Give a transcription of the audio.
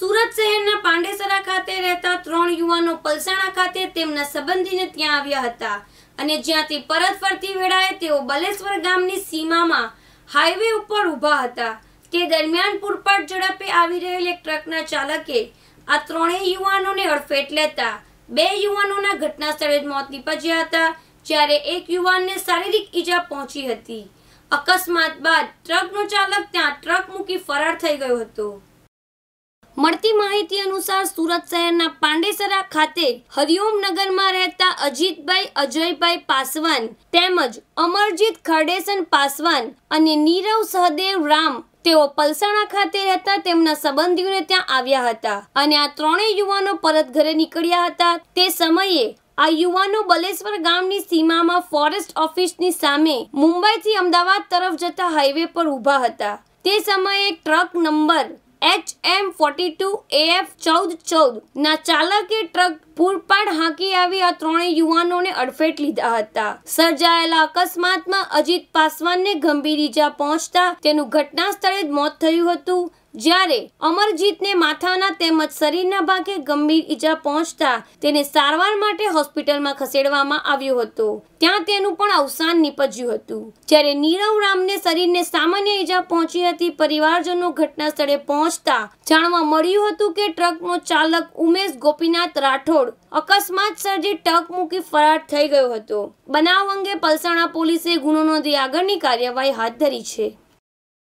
સુરત શહેરના પાંડેસરા ખાતે રહેતા ત્રણ યુવાનો પલસાણા ખાતે તેમના સંબંધીને ત્યાં આવ્યા હતા અને જ્યાંથી પરત ફરતી વેળાએ તેઓ બલેશ્વર ગામની સીમામાં હાઈવે ઉપર ઊભા હતા તે દરમિયાન પૂરપાટ ઝડપે આવી રહેલ એક ટ્રકના ચાલકે આ ત્રણેય યુવાનોને અડફેટ લેતા બે યુવાનોના ઘટના સ્થળે જ મોત નીપજ્યા હતા જ્યારે એક યુવાનને શારીરિક ઈજા પહોંચી હતી અકસ્માત બાદ ટ્રકનો ચાલક ત્યાં ટ્રક મૂકી ફરાર થઈ ગયો હતો મળતી માહિતી અનુસાર સુરત શહેરના પાંડેસરા ખાતે હરિઓમ નગરમાં રહેતા અજીતભાઈ અજયભાઈ પાસવાન તેમજ અમરજીત ખરડેસન પાસવાન અને નીરવ સહદેવ રામ તેઓ પલસાણા ખાતે રહેતા તેમના સંબંધીઓને ત્યાં આવ્યા હતા અને આ ત્રણેય યુવાનો પરત ઘરે નીકળ્યા હતા તે સમયે આ યુવાનો બલેશ્વર ગામની સીમામાં ફોરેસ્ટ ઓફિસની સામે મુંબઈથી અમદાવાદ તરફ જતા હાઈવે પર ઊભા હતા તે સમયે truck number H M forty two A F ચૌદ ચૌદના ચાલકે ટ્રક પૂરપાડ હાંકી આવી આ ત્રણેય યુવાનોને અડફેટ લીધા હતા સર્જાયેલા અકસ્માતમાં અજીત પાસવાનને ગંભીર ઈજા પહોંચતા તેનું ઘટના સ્થળે જ મોત થયું હતું જ્યારે અમરજીતને માથાના તેમજ શરીરના ભાગે ગંભીર ઈજા પહોંચતા તેને સારવાર માટે હોસ્પિટલમાં ખસેડવામાં આવ્યો હતો ત્યાં તેનું પણ અવસાન નીપજ્યું હતું જ્યારે નીરવ રામને શરીરને સામાન્ય ઈજા પહોંચી હતી પરિવારજનો ઘટના સ્થળે પહોંચતા જાણવા મળ્યું હતું કે ટ્રકનો ચાલક ઉમેશ ગોપીનાથ રાઠોડ અકસ્માત સર્જી ટક મૂકી ફરાર થઈ ગયો હતો બનાવ અંગે પલસાણા પોલીસે ગુનો નોંધી આગળની કાર્યવાહી હાથ ધરી છે